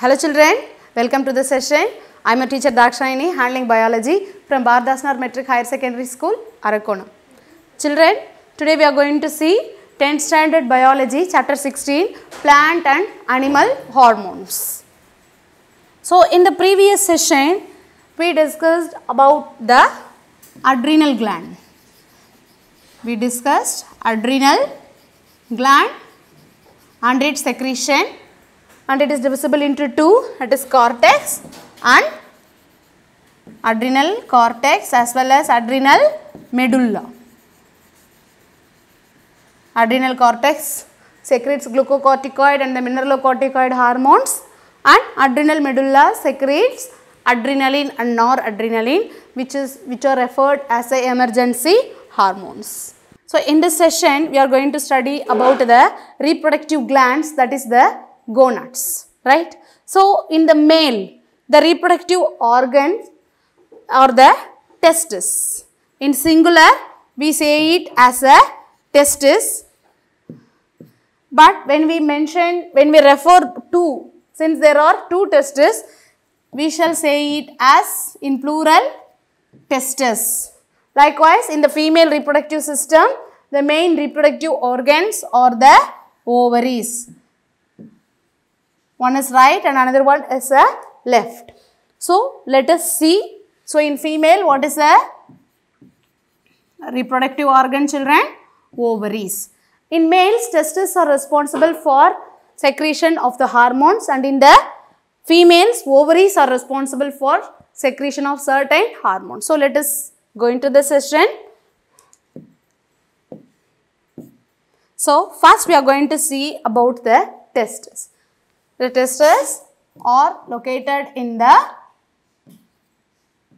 Hello children, welcome to the session. I am a teacher Dakshayani handling biology from Bardasnar Metric Higher Secondary School, Arakona. Children, today we are going to see 10th standard biology chapter 16 plant and animal hormones. So in the previous session we discussed about the adrenal gland. We discussed adrenal gland and its secretion and it is divisible into two That is cortex and adrenal cortex as well as adrenal medulla. Adrenal cortex secretes glucocorticoid and the mineralocorticoid hormones and adrenal medulla secretes adrenaline and noradrenaline which is which are referred as a emergency hormones. So in this session we are going to study about the reproductive glands that is the gonads, right? So, in the male, the reproductive organ or the testis. In singular, we say it as a testis. But when we mention, when we refer to, since there are two testes, we shall say it as in plural testes. Likewise, in the female reproductive system, the main reproductive organs are the ovaries. One is right and another one is a left. So, let us see. So, in female, what is the reproductive organ children? Ovaries. In males, testes are responsible for secretion of the hormones and in the females, ovaries are responsible for secretion of certain hormones. So, let us go into the session. So, first we are going to see about the testes. Testes are located in the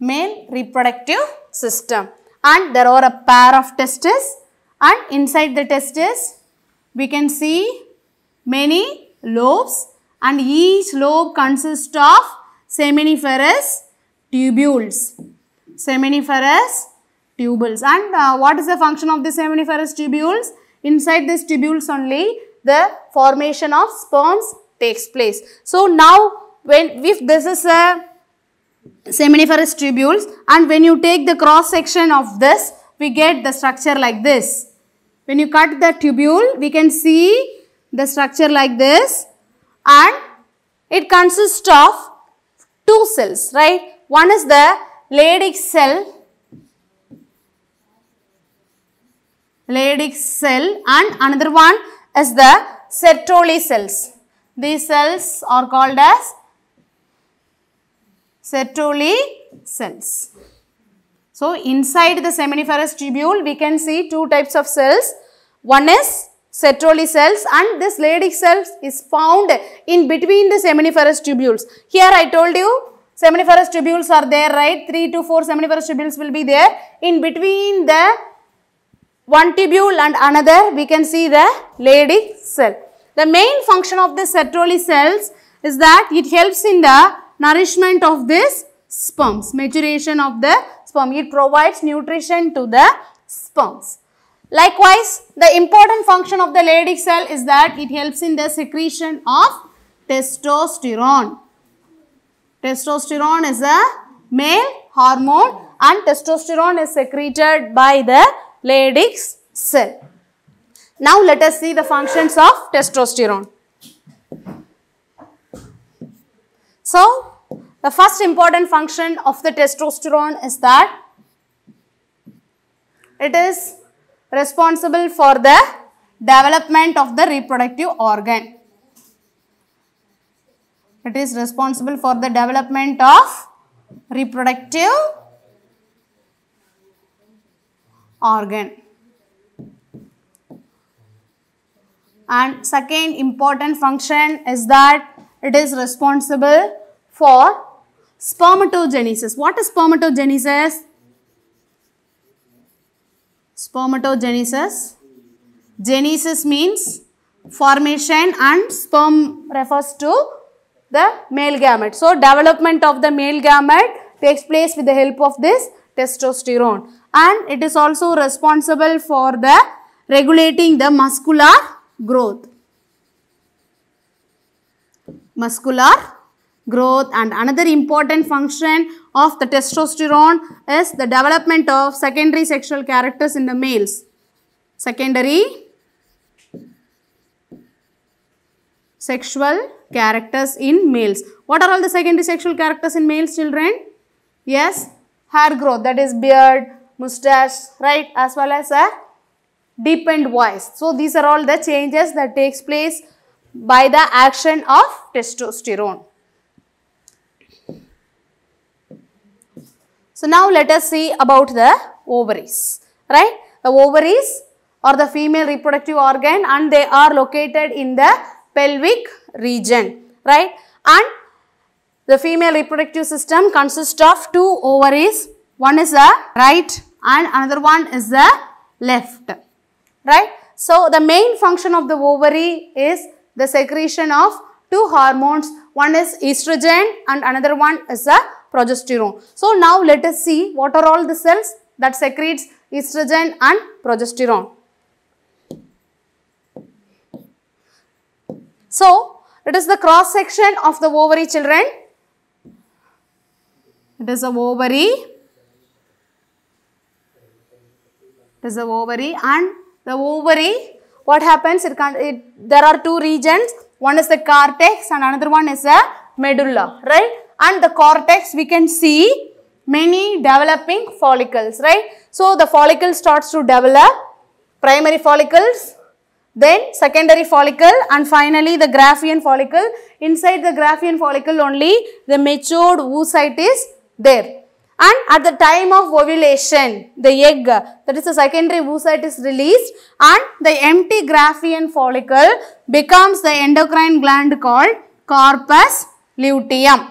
male reproductive system. And there are a pair of testes and inside the testes we can see many lobes and each lobe consists of seminiferous tubules. Seminiferous tubules and uh, what is the function of the seminiferous tubules? Inside these tubules only the formation of sperms takes place. So now when if this is a seminiferous tubules and when you take the cross section of this we get the structure like this. When you cut the tubule we can see the structure like this and it consists of two cells right. One is the Leydig cell Leydig cell and another one is the Sertoli cells. These cells are called as Sertoli cells. So, inside the seminiferous tubule, we can see two types of cells. One is Sertoli cells and this Leydig cells is found in between the seminiferous tubules. Here I told you seminiferous tubules are there, right? 3 to 4 seminiferous tubules will be there. In between the one tubule and another, we can see the Leydig cell. The main function of the Sertoli cells is that it helps in the nourishment of this sperms, maturation of the sperm. It provides nutrition to the sperms. Likewise, the important function of the Leydig cell is that it helps in the secretion of testosterone. Testosterone is a male hormone and testosterone is secreted by the Leydig cell. Now let us see the functions of testosterone. So the first important function of the testosterone is that it is responsible for the development of the reproductive organ. It is responsible for the development of reproductive organ. and second important function is that it is responsible for spermatogenesis. What is spermatogenesis? Spermatogenesis. Genesis means formation and sperm refers to the male gamete. So, development of the male gamete takes place with the help of this testosterone and it is also responsible for the regulating the muscular growth. Muscular growth and another important function of the testosterone is the development of secondary sexual characters in the males. Secondary sexual characters in males. What are all the secondary sexual characters in males children? Yes, hair growth that is beard, mustache, right as well as a Deepened voice. So these are all the changes that takes place by the action of testosterone. So now let us see about the ovaries, right? The ovaries are the female reproductive organ and they are located in the pelvic region, right? And the female reproductive system consists of two ovaries. One is the right and another one is the left right? So, the main function of the ovary is the secretion of two hormones. One is estrogen and another one is the progesterone. So, now let us see what are all the cells that secretes estrogen and progesterone. So, it is the cross section of the ovary children. It is a ovary. It is a ovary and the ovary, what happens? It, it, there are two regions. One is the cortex and another one is the medulla, right? And the cortex, we can see many developing follicles, right? So, the follicle starts to develop, primary follicles, then secondary follicle and finally the graphene follicle. Inside the graphene follicle only the matured oocyte is there and at the time of ovulation the egg that is the secondary oocyte is released and the empty graphene follicle becomes the endocrine gland called corpus luteum.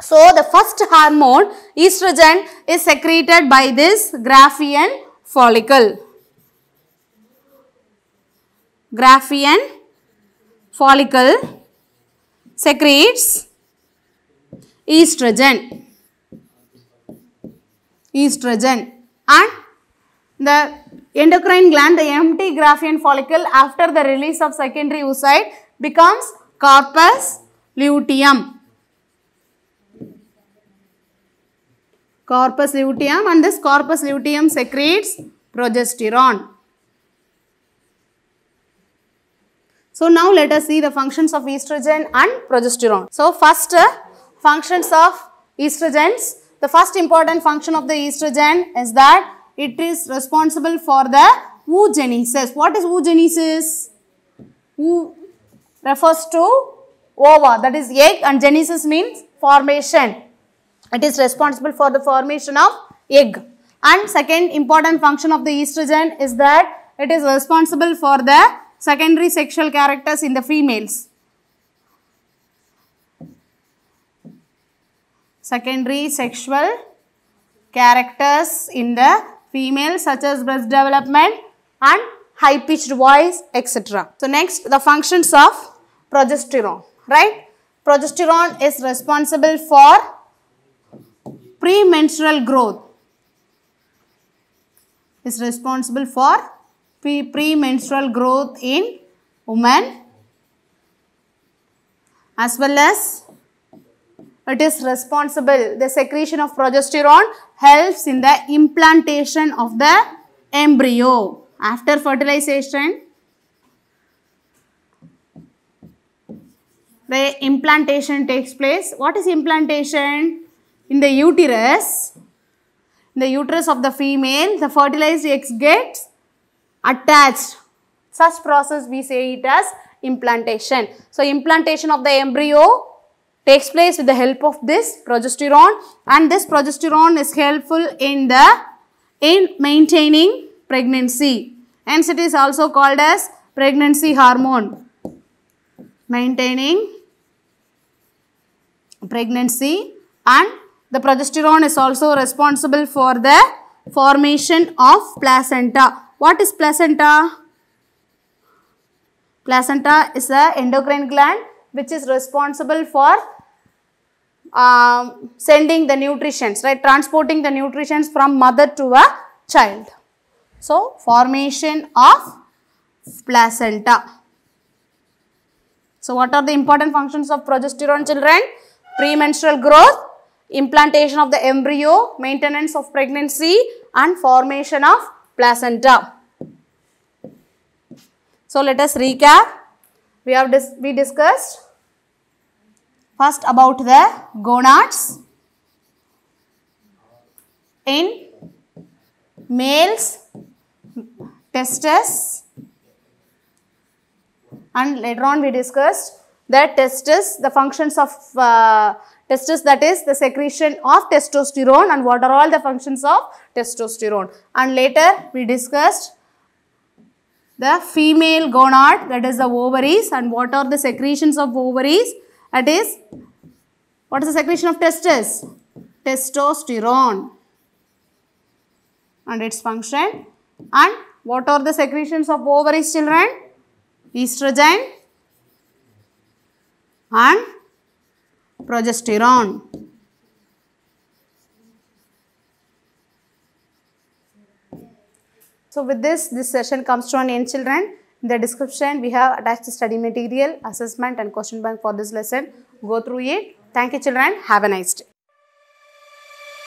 So the first hormone estrogen is secreted by this graphene follicle. Graphene follicle secretes estrogen estrogen and the endocrine gland, the empty graphene follicle after the release of secondary oocyte becomes corpus luteum. Corpus luteum and this corpus luteum secretes progesterone. So now let us see the functions of estrogen and progesterone. So first uh, functions of estrogens the first important function of the estrogen is that it is responsible for the oogenesis. What is oogenesis? Ooh refers to ova that is egg and genesis means formation. It is responsible for the formation of egg. And second important function of the estrogen is that it is responsible for the secondary sexual characters in the females. secondary sexual characters in the female such as breast development and high pitched voice etc. So next the functions of progesterone right. Progesterone is responsible for premenstrual growth is responsible for pre premenstrual growth in women as well as it is responsible. The secretion of progesterone helps in the implantation of the embryo. After fertilization, the implantation takes place. What is implantation? In the uterus, in the uterus of the female, the fertilized eggs gets attached. Such process we say it as implantation. So, implantation of the embryo takes place with the help of this progesterone and this progesterone is helpful in the in maintaining pregnancy. Hence it is also called as pregnancy hormone. Maintaining pregnancy and the progesterone is also responsible for the formation of placenta. What is placenta? Placenta is the endocrine gland which is responsible for um, sending the nutrients, right, transporting the nutrients from mother to a child. So, formation of placenta. So, what are the important functions of progesterone children? Premenstrual growth, implantation of the embryo, maintenance of pregnancy and formation of placenta. So, let us recap. We have dis we discussed First about the gonads. In males, testes and later on we discussed the testes, the functions of uh, testes that is the secretion of testosterone and what are all the functions of testosterone. And later we discussed the female gonad that is the ovaries and what are the secretions of ovaries that is, what is the secretion of testes? Testosterone and its function. And what are the secretions of ovaries children? Estrogen and progesterone. So with this, this session comes to an end children. In the description, we have attached the study material, assessment and question bank for this lesson. Go through it. Thank you children. Have a nice day.